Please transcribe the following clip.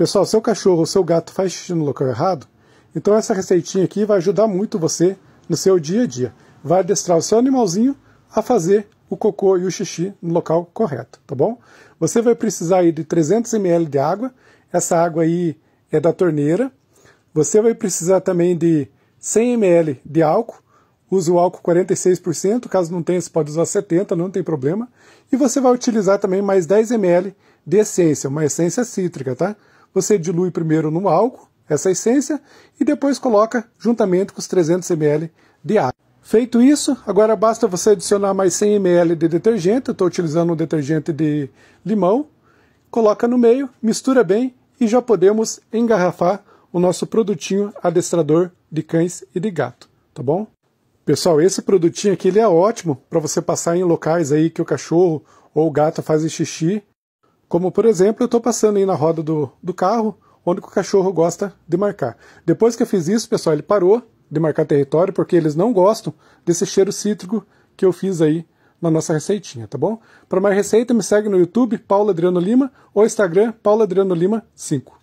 Pessoal, seu cachorro ou seu gato faz xixi no local errado? Então essa receitinha aqui vai ajudar muito você no seu dia a dia. Vai adestrar o seu animalzinho a fazer o cocô e o xixi no local correto, tá bom? Você vai precisar aí de 300 ml de água, essa água aí é da torneira. Você vai precisar também de 100 ml de álcool, usa o álcool 46%, caso não tenha, você pode usar 70%, não tem problema. E você vai utilizar também mais 10 ml de essência, uma essência cítrica, tá? Você dilui primeiro no álcool essa essência e depois coloca juntamente com os 300 ml de água. Feito isso, agora basta você adicionar mais 100 ml de detergente, eu estou utilizando um detergente de limão, coloca no meio, mistura bem e já podemos engarrafar o nosso produtinho adestrador de cães e de gato, tá bom? Pessoal, esse produtinho aqui ele é ótimo para você passar em locais aí que o cachorro ou o gato fazem xixi como, por exemplo, eu estou passando aí na roda do, do carro, onde o cachorro gosta de marcar. Depois que eu fiz isso, pessoal, ele parou de marcar território, porque eles não gostam desse cheiro cítrico que eu fiz aí na nossa receitinha, tá bom? Para mais receita, me segue no YouTube, Paulo Adriano Lima, ou Instagram, Paulo Adriano Lima 5.